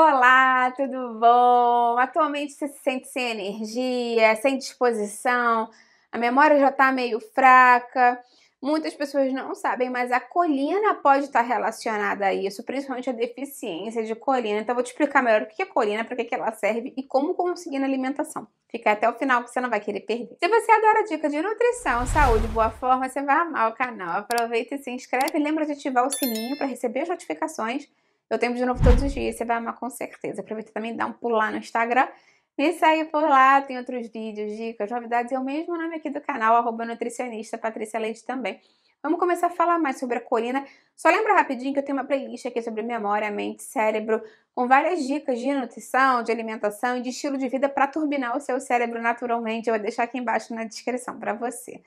Olá, tudo bom? Atualmente você se sente sem energia, sem disposição, a memória já está meio fraca. Muitas pessoas não sabem, mas a colina pode estar tá relacionada a isso, principalmente a deficiência de colina. Então, eu vou te explicar melhor o que é colina, para que ela serve e como conseguir na alimentação. Fica até o final que você não vai querer perder. Se você adora dicas de nutrição, saúde, boa forma, você vai amar o canal. Aproveita e se inscreve. Lembra de ativar o sininho para receber as notificações eu tempo de novo todos os dias, você vai amar com certeza. Aproveita também dá um pulo lá no Instagram. Me segue por lá, tem outros vídeos, dicas, novidades É o mesmo nome aqui do canal, arroba nutricionista Patrícia Leite também. Vamos começar a falar mais sobre a colina. Só lembra rapidinho que eu tenho uma playlist aqui sobre memória, mente, cérebro, com várias dicas de nutrição, de alimentação e de estilo de vida para turbinar o seu cérebro naturalmente. Eu vou deixar aqui embaixo na descrição para você.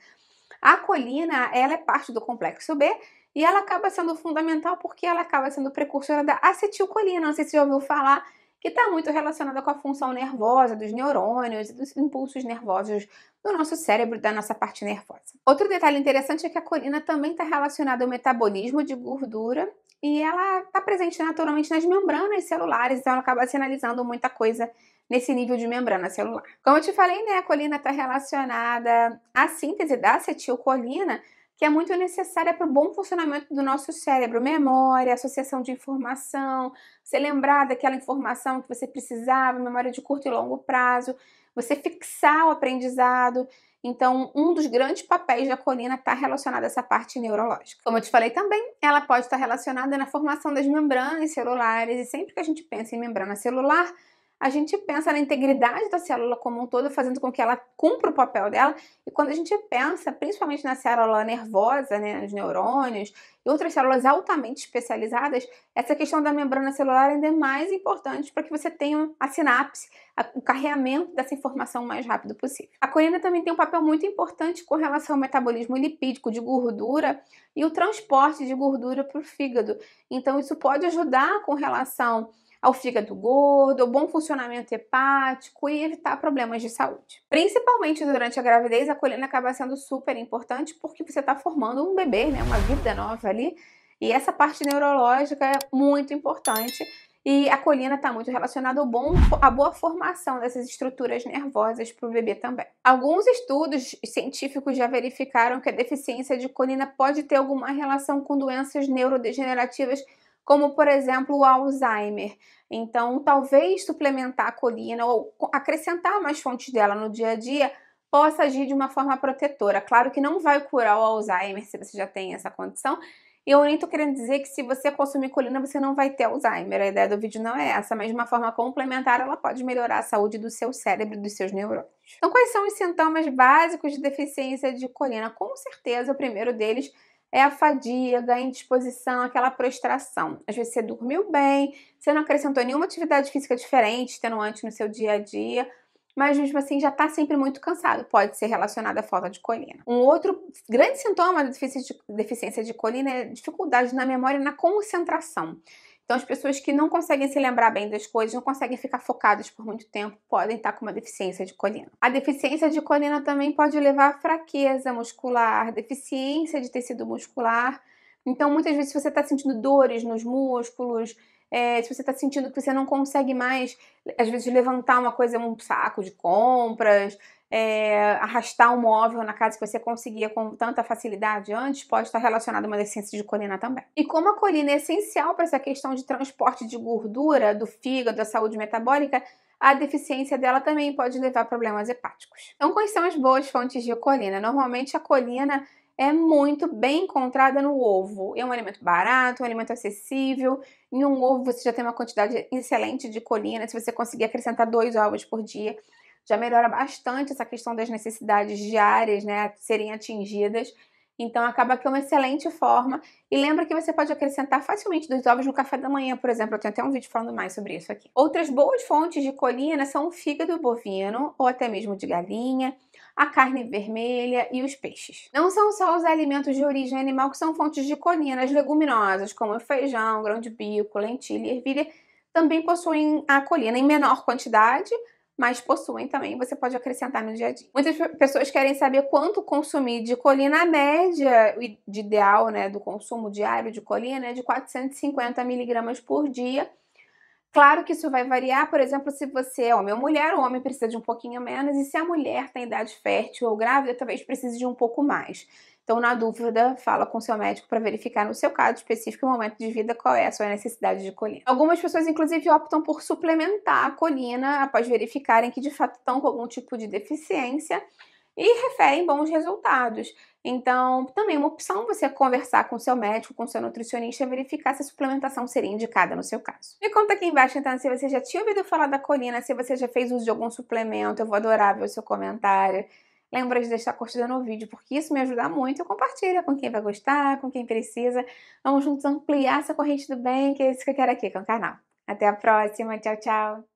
A colina, ela é parte do complexo B e ela acaba sendo fundamental porque ela acaba sendo precursora da acetilcolina. Não sei se você já ouviu falar que está muito relacionada com a função nervosa dos neurônios e dos impulsos nervosos do nosso cérebro, da nossa parte nervosa. Outro detalhe interessante é que a colina também está relacionada ao metabolismo de gordura e ela está presente naturalmente nas membranas celulares, então ela acaba sinalizando muita coisa nesse nível de membrana celular. Como eu te falei, né, a colina está relacionada à síntese da acetilcolina, que é muito necessária para o bom funcionamento do nosso cérebro, memória, associação de informação, você lembrar daquela informação que você precisava, memória de curto e longo prazo, você fixar o aprendizado. Então, um dos grandes papéis da colina está relacionado a essa parte neurológica. Como eu te falei também, ela pode estar tá relacionada na formação das membranas celulares, e sempre que a gente pensa em membrana celular, a gente pensa na integridade da célula como um todo, fazendo com que ela cumpra o papel dela. E quando a gente pensa, principalmente na célula nervosa, né, nos neurônios e outras células altamente especializadas, essa questão da membrana celular ainda é mais importante para que você tenha a sinapse, a, o carreamento dessa informação o mais rápido possível. A colina também tem um papel muito importante com relação ao metabolismo lipídico de gordura e o transporte de gordura para o fígado. Então, isso pode ajudar com relação ao fígado gordo, ao bom funcionamento hepático e evitar problemas de saúde. Principalmente durante a gravidez, a colina acaba sendo super importante porque você está formando um bebê, né, uma vida nova ali, e essa parte neurológica é muito importante e a colina está muito relacionada ao bom, à boa formação dessas estruturas nervosas para o bebê também. Alguns estudos científicos já verificaram que a deficiência de colina pode ter alguma relação com doenças neurodegenerativas como por exemplo o Alzheimer. Então, talvez suplementar a colina ou acrescentar mais fontes dela no dia a dia possa agir de uma forma protetora. Claro que não vai curar o Alzheimer se você já tem essa condição. E eu nem tô querendo dizer que se você consumir colina você não vai ter Alzheimer. A ideia do vídeo não é essa, mas de uma forma complementar ela pode melhorar a saúde do seu cérebro e dos seus neurônios. Então, quais são os sintomas básicos de deficiência de colina? Com certeza, o primeiro deles é a fadiga, é a indisposição, aquela prostração. Às vezes você dormiu bem, você não acrescentou nenhuma atividade física diferente, antes no seu dia a dia, mas mesmo assim já está sempre muito cansado. Pode ser relacionado à falta de colina. Um outro grande sintoma da deficiência de, deficiência de colina é dificuldade na memória e na concentração. Então, as pessoas que não conseguem se lembrar bem das coisas, não conseguem ficar focadas por muito tempo, podem estar com uma deficiência de colina. A deficiência de colina também pode levar a fraqueza muscular, deficiência de tecido muscular. Então, muitas vezes, se você está sentindo dores nos músculos, é, se você está sentindo que você não consegue mais, às vezes, levantar uma coisa, é um saco de compras, é, arrastar um móvel na casa que você conseguia com tanta facilidade antes pode estar relacionado a uma deficiência de colina também. E como a colina é essencial para essa questão de transporte de gordura do fígado, da saúde metabólica, a deficiência dela também pode levar a problemas hepáticos. Então, quais são as boas fontes de colina? Normalmente a colina é muito bem encontrada no ovo. É um alimento barato, um alimento acessível. Em um ovo você já tem uma quantidade excelente de colina. Se você conseguir acrescentar dois ovos por dia, já melhora bastante essa questão das necessidades diárias, né, serem atingidas. Então acaba que é uma excelente forma. E lembra que você pode acrescentar facilmente dois ovos no café da manhã, por exemplo. Eu tenho até um vídeo falando mais sobre isso aqui. Outras boas fontes de colina são o fígado bovino ou até mesmo de galinha, a carne vermelha e os peixes. Não são só os alimentos de origem animal que são fontes de colina. As leguminosas, como o feijão, grão de bico, lentilha e ervilha, também possuem a colina em menor quantidade, mas possuem também, você pode acrescentar no dia a dia. Muitas pessoas querem saber quanto consumir de colina média, o ideal né, do consumo diário de colina é de 450 miligramas por dia Claro que isso vai variar, por exemplo, se você é homem ou mulher, o homem precisa de um pouquinho menos, e se a mulher tem idade fértil ou grávida, talvez precise de um pouco mais. Então, na dúvida, fala com seu médico para verificar no seu caso específico e momento de vida qual é a sua necessidade de colina. Algumas pessoas, inclusive, optam por suplementar a colina após verificarem que de fato estão com algum tipo de deficiência e referem bons resultados. Então, também é uma opção você conversar com seu médico, com seu nutricionista, verificar se a suplementação seria indicada no seu caso. Me conta aqui embaixo então se você já tinha ouvido falar da colina, se você já fez uso de algum suplemento, eu vou adorar ver o seu comentário. Lembra de deixar curtida no vídeo, porque isso me ajuda muito. Eu compartilho com quem vai gostar, com quem precisa. Vamos juntos ampliar essa corrente do bem, que é isso que eu quero aqui com o canal. Até a próxima, tchau, tchau!